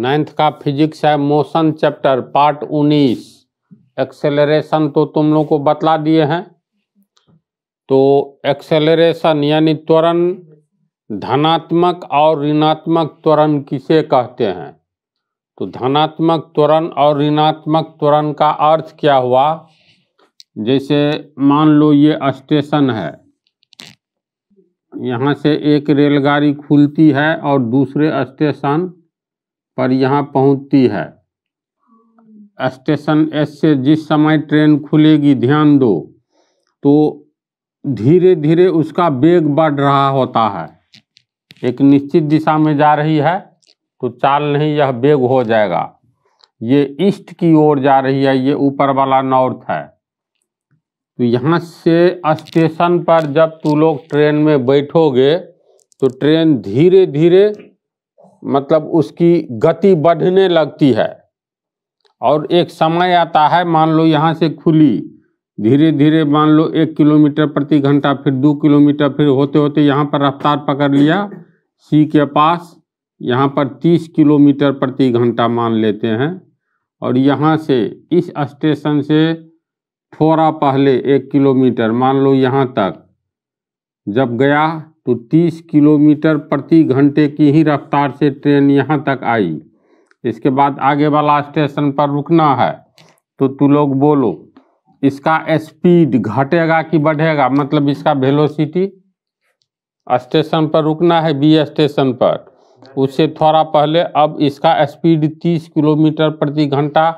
Ninth का physics है motion chapter part उन्नीस एक्सेलरेशन तो तुम लोग को बतला दिए हैं तो एक्सेलरेशन यानी त्वरण धनात्मक और ऋणात्मक त्वरण किसे कहते हैं तो धनात्मक त्वरण और ऋणात्मक त्वरण का अर्थ क्या हुआ जैसे मान लो ये स्टेशन है यहाँ से एक रेलगाड़ी खुलती है और दूसरे स्टेशन पर यहाँ पहुँचती है स्टेशन एस से जिस समय ट्रेन खुलेगी ध्यान दो तो धीरे धीरे उसका वेग बढ़ रहा होता है एक निश्चित दिशा में जा रही है तो चाल नहीं यह वेग हो जाएगा ये ईस्ट की ओर जा रही है ये ऊपर वाला नॉर्थ है तो यहाँ से स्टेशन पर जब तू लोग ट्रेन में बैठोगे तो ट्रेन धीरे धीरे मतलब उसकी गति बढ़ने लगती है और एक समय आता है मान लो यहाँ से खुली धीरे धीरे मान लो एक किलोमीटर प्रति घंटा फिर दो किलोमीटर फिर होते होते यहाँ पर रफ्तार पकड़ लिया सी के पास यहाँ पर तीस किलोमीटर प्रति घंटा मान लेते हैं और यहाँ से इस स्टेशन से थोड़ा पहले एक किलोमीटर मान लो यहाँ तक जब गया तो 30 किलोमीटर प्रति घंटे की ही रफ्तार से ट्रेन यहाँ तक आई इसके बाद आगे वाला स्टेशन पर रुकना है तो तू लोग बोलो इसका स्पीड घटेगा कि बढ़ेगा मतलब इसका वेलोसिटी स्टेशन पर रुकना है बी स्टेशन पर उससे थोड़ा पहले अब इसका स्पीड 30 किलोमीटर प्रति घंटा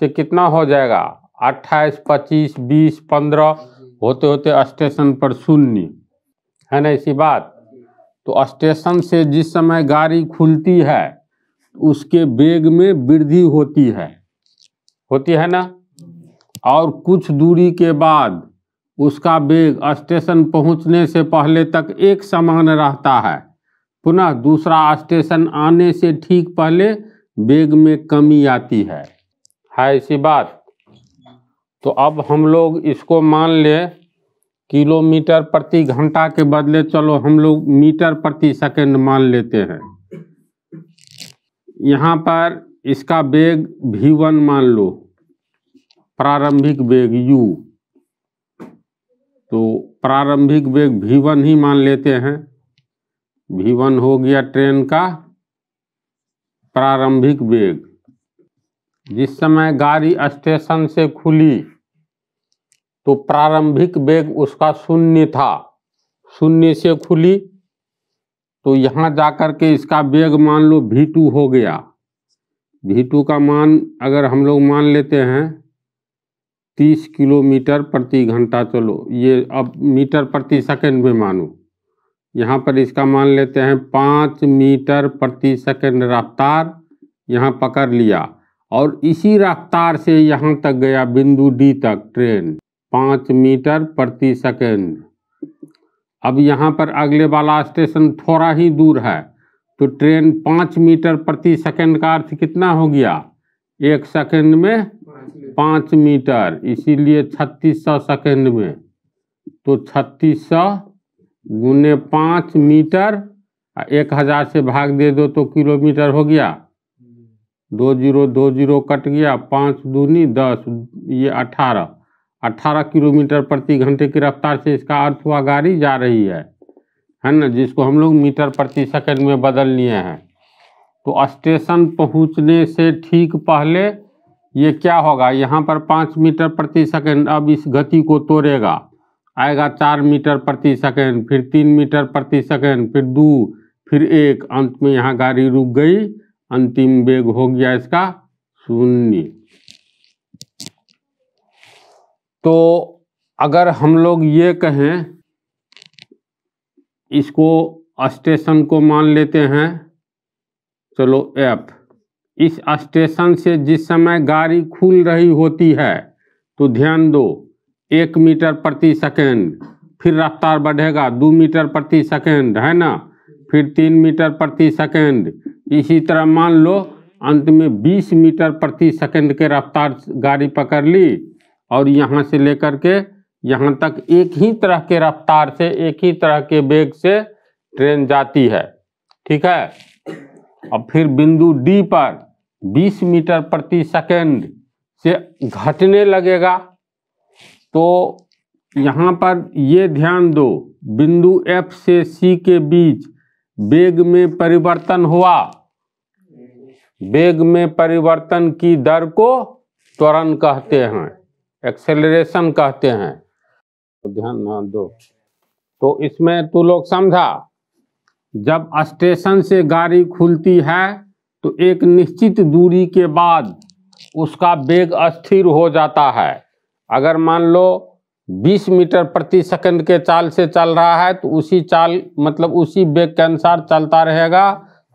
से कितना हो जाएगा 28, 25, 20, 15 होते होते स्टेशन पर शून्य है ना ऐसी बात तो स्टेशन से जिस समय गाड़ी खुलती है उसके बेग में वृद्धि होती है होती है ना और कुछ दूरी के बाद उसका बेग स्टेशन पहुंचने से पहले तक एक समान रहता है पुनः दूसरा स्टेशन आने से ठीक पहले बेग में कमी आती है है ऐसी बात तो अब हम लोग इसको मान लें किलोमीटर प्रति घंटा के बदले चलो हम लोग मीटर प्रति सेकंड मान लेते हैं यहाँ पर इसका वेग भी वन मान लो प्रारंभिक वेग u तो प्रारंभिक वेग भी वन ही मान लेते हैं भी वन हो गया ट्रेन का प्रारंभिक वेग जिस समय गाड़ी स्टेशन से खुली तो प्रारंभिक वेग उसका शून्य था शून्य से खुली तो यहाँ जा कर के इसका वेग मान लो भी टू हो गया भी टू का मान अगर हम लोग मान लेते हैं तीस किलोमीटर प्रति घंटा चलो ये अब मीटर प्रति सेकंड में मानो यहाँ पर इसका मान लेते हैं पाँच मीटर प्रति सेकंड रफ्तार यहाँ पकड़ लिया और इसी रफ्तार से यहाँ तक गया बिंदु डी तक ट्रेन पाँच मीटर प्रति सेकेंड अब यहाँ पर अगले वाला स्टेशन थोड़ा ही दूर है तो ट्रेन पाँच मीटर प्रति सेकेंड का अर्थ कितना हो गया एक सेकेंड में पाँच मीटर इसीलिए छत्तीस सौ सेकेंड में तो छत्तीस सौ गुने पाँच मीटर एक हज़ार से भाग दे दो तो किलोमीटर हो गया दो जीरो दो जीरो कट गया पाँच दूनी दस ये अठारह 18 किलोमीटर प्रति घंटे की रफ्तार से इसका अर्थ हुआ गाड़ी जा रही है है ना जिसको हम लोग मीटर प्रति सेकंड में बदल लिए हैं तो स्टेशन पहुंचने से ठीक पहले ये क्या होगा यहाँ पर पाँच मीटर प्रति सेकंड अब इस गति को तोड़ेगा आएगा चार मीटर प्रति सेकंड फिर तीन मीटर प्रति सेकंड फिर दो फिर एक अंत में यहाँ गाड़ी रुक गई अंतिम वेग हो गया इसका शून्य तो अगर हम लोग ये कहें इसको स्टेशन को मान लेते हैं चलो एफ इस स्टेशन से जिस समय गाड़ी खुल रही होती है तो ध्यान दो एक मीटर प्रति सेकेंड फिर रफ्तार बढ़ेगा दो मीटर प्रति सेकेंड है ना फिर तीन मीटर प्रति सेकेंड इसी तरह मान लो अंत में बीस मीटर प्रति सेकेंड के रफ्तार गाड़ी पकड़ ली और यहाँ से लेकर के यहाँ तक एक ही तरह के रफ्तार से एक ही तरह के वेग से ट्रेन जाती है ठीक है और फिर बिंदु डी पर 20 मीटर प्रति सेकेंड से घटने लगेगा तो यहाँ पर ये ध्यान दो बिंदु एफ से सी के बीच वेग में परिवर्तन हुआ वेग में परिवर्तन की दर को त्वरण कहते हैं एक्सेलरेशन कहते हैं तो ध्यान ना दो तो इसमें तू लोग समझा जब स्टेशन से गाड़ी खुलती है तो एक निश्चित दूरी के बाद उसका वेग अस्थिर हो जाता है अगर मान लो 20 मीटर प्रति सेकंड के चाल से चल रहा है तो उसी चाल मतलब उसी वेग के अनुसार चलता रहेगा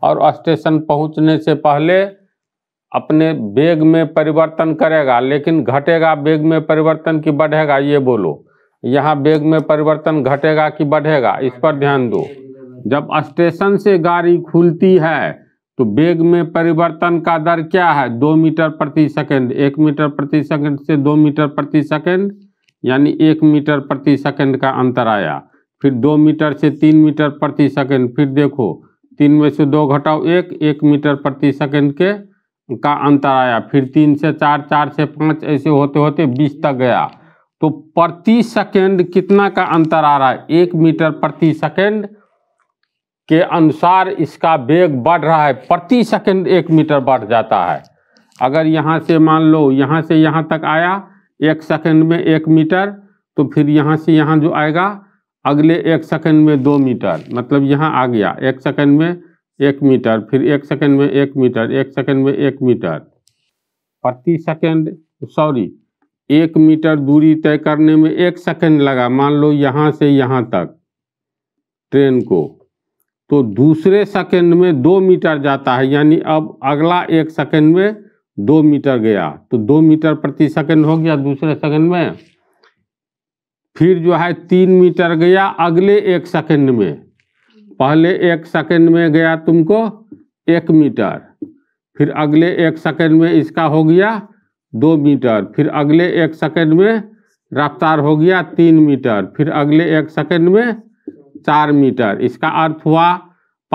और स्टेशन पहुंचने से पहले अपने वेग में परिवर्तन करेगा लेकिन घटेगा वेग में परिवर्तन कि बढ़ेगा ये बोलो यहाँ वेग में परिवर्तन घटेगा कि बढ़ेगा इस पर ध्यान दो जब स्टेशन से गाड़ी खुलती है तो वेग में परिवर्तन का दर क्या है दो मीटर प्रति सेकंड एक मीटर प्रति सेकंड से दो मीटर प्रति सेकंड यानी एक मीटर प्रति सेकंड का अंतर आया फिर दो मीटर से तीन मीटर प्रति सेकंड फिर देखो तीन में से दो घटाओ एक एक मीटर प्रति सेकंड के का अंतर आया फिर तीन से चार चार से पाँच ऐसे होते होते बीस तक गया तो प्रति सेकेंड कितना का अंतर आ रहा है एक मीटर प्रति सेकेंड के अनुसार इसका वेग बढ़ रहा है प्रति सेकेंड एक मीटर बढ़ जाता है अगर यहाँ से मान लो यहाँ से यहाँ तक आया एक सेकेंड में एक मीटर तो फिर यहाँ से यहाँ जो आएगा अगले एक सेकेंड में दो मीटर मतलब यहाँ आ गया एक सेकेंड में एक मीटर फिर एक सेकंड में एक मीटर एक सेकंड में एक मीटर प्रति सेकंड सॉरी एक मीटर दूरी तय करने में एक सेकंड लगा मान लो यहाँ से यहाँ तक ट्रेन को तो दूसरे सेकंड में दो मीटर जाता है यानी अब अगला एक सेकंड में दो मीटर गया तो दो मीटर प्रति सेकंड हो गया दूसरे सेकंड में फिर जो है तीन मीटर गया अगले एक सेकंड में पहले एक सेकेंड में गया तुमको एक मीटर फिर अगले एक सेकेंड में इसका हो गया दो मीटर फिर अगले एक सेकेंड में रफ्तार हो गया तीन मीटर फिर अगले एक सेकेंड में चार मीटर इसका अर्थ हुआ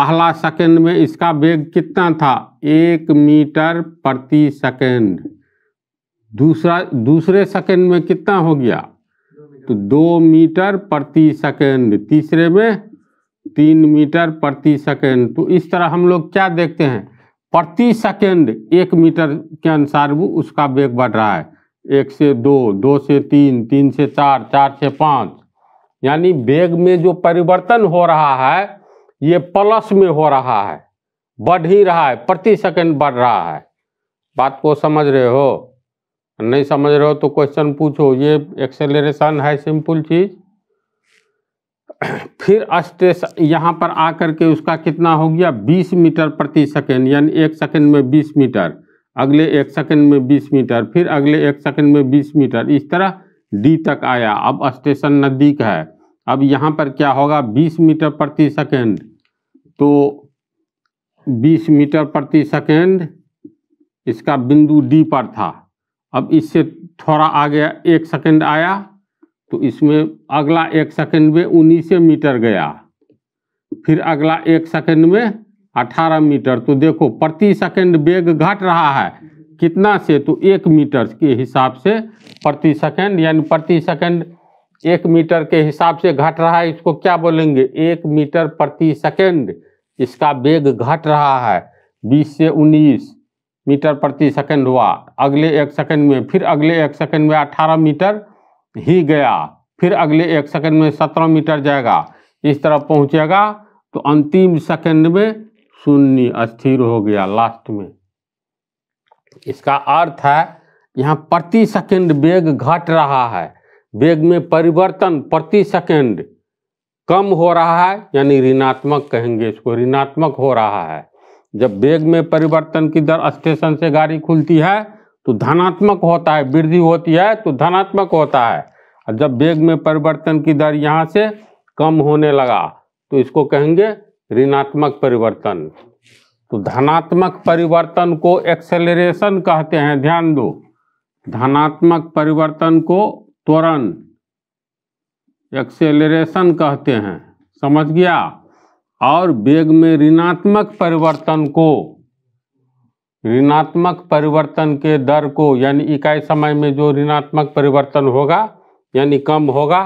पहला सेकेंड में इसका वेग कितना था एक मीटर प्रति सेकेंड दूसरा दूसरे सेकेंड में कितना हो गया तो दो मीटर प्रति सेकेंड तीसरे में तीन मीटर प्रति सेकेंड तो इस तरह हम लोग क्या देखते हैं प्रति सेकेंड एक मीटर के अनुसार वो उसका वेग बढ़ रहा है एक से दो दो से तीन तीन से चार चार से पाँच यानी वेग में जो परिवर्तन हो रहा है ये प्लस में हो रहा है बढ़ ही रहा है प्रति सेकेंड बढ़ रहा है बात को समझ रहे हो नहीं समझ रहे हो तो क्वेश्चन पूछो ये एक्सेलरेशन है सिंपल चीज़ फिर स्टेशन यहाँ पर आकर के उसका कितना हो गया 20 मीटर प्रति सेकेंड यानी एक सेकेंड में 20 मीटर अगले एक सेकेंड में 20 मीटर फिर अगले एक सेकेंड में 20 मीटर इस तरह डी तक आया अब स्टेशन नज़दीक है अब यहाँ पर क्या होगा 20 मीटर प्रति सेकेंड तो 20 मीटर प्रति सेकेंड इसका बिंदु डी पर था अब इससे थोड़ा आगे एक सेकेंड आया तो इसमें अगला एक सेकंड में उन्नीस मीटर गया फिर अगला एक सेकंड में अठारह मीटर तो देखो प्रति सेकंड बेग घट रहा है कितना से तो एक मीटर के हिसाब से प्रति सेकंड यानी प्रति सेकंड एक मीटर के हिसाब से घट रहा है इसको क्या बोलेंगे एक मीटर प्रति सेकंड इसका बेग घट रहा है 20 से 19 मीटर प्रति सेकंड हुआ अगले एक सेकंड में फिर अगले एक सेकंड में 18 मीटर ही गया फिर अगले एक सेकंड में सत्रह मीटर जाएगा इस तरफ पहुंचेगा तो अंतिम सेकंड में शून्य अस्थिर हो गया लास्ट में इसका अर्थ है यहाँ प्रति सेकंड वेग घट रहा है वेग में परिवर्तन प्रति सेकंड कम हो रहा है यानी ऋणात्मक कहेंगे इसको ऋणात्मक हो रहा है जब वेग में परिवर्तन की दर स्टेशन से गाड़ी खुलती है तो धनात्मक होता है वृद्धि होती है तो धनात्मक होता है और जब वेग में परिवर्तन की दर यहाँ से कम होने लगा तो इसको कहेंगे ऋणात्मक परिवर्तन तो धनात्मक परिवर्तन को एक्सेलरेशन कहते हैं ध्यान दो धनात्मक परिवर्तन को त्वरण एक्सेलरेशन कहते हैं समझ गया और वेग में ऋणात्मक परिवर्तन को ऋणात्मक परिवर्तन के दर को यानी इकाई समय में जो ऋणात्मक परिवर्तन होगा यानी कम होगा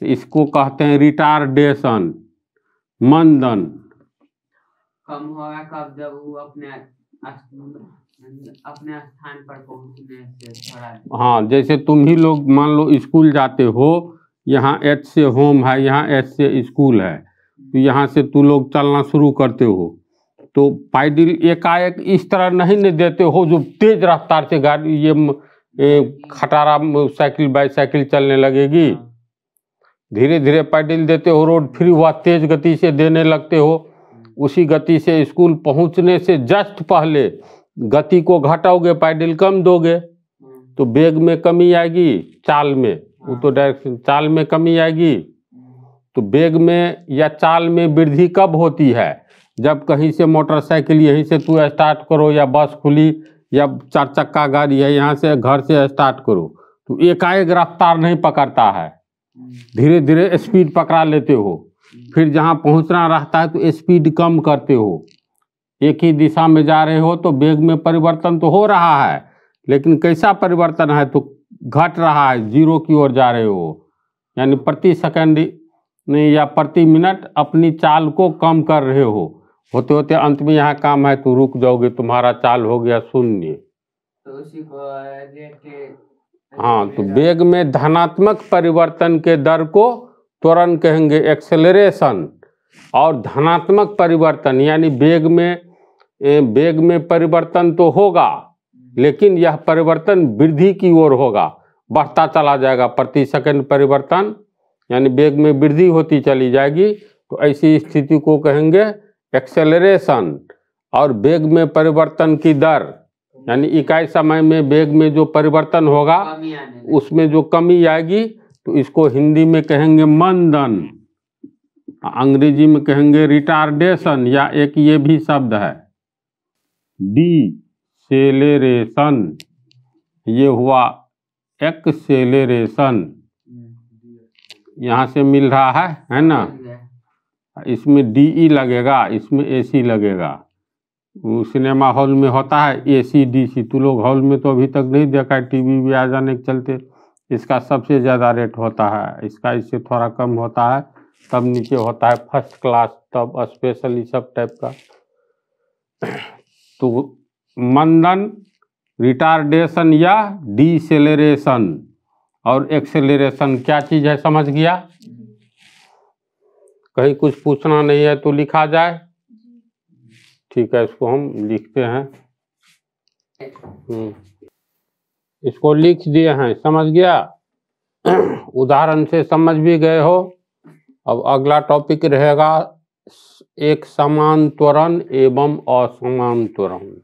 तो इसको कहते हैं रिटार्डेशन मंदन कम होगा कब जब वो अपने अपने स्थान पर पहुंचने से थोड़ा हाँ जैसे तुम ही लोग मान लो स्कूल जाते हो यहाँ एच से होम है यहाँ एच से स्कूल है तो यहाँ से तू लोग चलना शुरू करते हो तो पैडल एकाएक इस तरह नहीं न देते हो जो तेज रफ्तार से गाड़ी ये खटारा साइकिल बाईसाइकिल चलने लगेगी हाँ। धीरे धीरे पैडल देते हो रोड फ्री हुआ तेज गति से देने लगते हो उसी गति से स्कूल पहुंचने से जस्ट पहले गति को घटाओगे पैडल कम दोगे तो हाँ। बेग में कमी आएगी चाल में वो हाँ। तो डायरेक्शन चाल में कमी आएगी तो बेग में या चाल में वृद्धि कब होती है जब कहीं से मोटरसाइकिल यहीं से तू स्टार्ट करो या बस खुली या चार चक्का गाड़ी है यहाँ से घर से स्टार्ट करो तो एकाएक रफ्तार नहीं पकड़ता है धीरे धीरे स्पीड पकड़ा लेते हो फिर जहाँ पहुँचना रहता है तो स्पीड कम करते हो एक ही दिशा में जा रहे हो तो बेग में परिवर्तन तो हो रहा है लेकिन कैसा परिवर्तन है तो घट रहा है जीरो की ओर जा रहे हो यानी प्रति सेकंड या प्रति मिनट अपनी चाल को कम कर रहे हो होते होते अंत में यहाँ काम है तो रुक जाओगे तुम्हारा चाल हो गया शून्य तो हाँ तो वेग में धनात्मक परिवर्तन के दर को त्वरण कहेंगे एक्सेलरेशन और धनात्मक परिवर्तन यानी वेग में वेग में परिवर्तन तो होगा लेकिन यह परिवर्तन वृद्धि की ओर होगा बढ़ता चला जाएगा प्रति सेकंड परिवर्तन यानी वेग में वृद्धि होती चली जाएगी तो ऐसी स्थिति को कहेंगे एक्सेलरेशन और बेग में परिवर्तन की दर यानी इकाई समय में बेग में जो परिवर्तन होगा उसमें जो कमी आएगी तो इसको हिंदी में कहेंगे मंदन अंग्रेजी में कहेंगे रिटार्डेशन या एक ये भी शब्द है डी सेलेरेशन ये हुआ एक्सेलेरेशन हम्म। यहाँ से मिल रहा है है ना हम्म। इसमें डी ई e लगेगा इसमें ए सी लगेगा सिनेमा हॉल में होता है ए सी डी सी तो लोग हॉल में तो अभी तक नहीं देखा है टी वी भी आ जाने के चलते इसका सबसे ज़्यादा रेट होता है इसका इससे थोड़ा कम होता है तब नीचे होता है फर्स्ट क्लास तब स्पेशल इस सब टाइप का तो मंदन रिटार्डेशन या डिसेलरेशन और एक्सेलरेशन क्या चीज़ है समझ गया कहीं कुछ पूछना नहीं है तो लिखा जाए ठीक है इसको हम लिखते हैं हम्म। इसको लिख दिए हैं समझ गया उदाहरण से समझ भी गए हो अब अगला टॉपिक रहेगा एक समान त्वरण एवं असमान त्वरण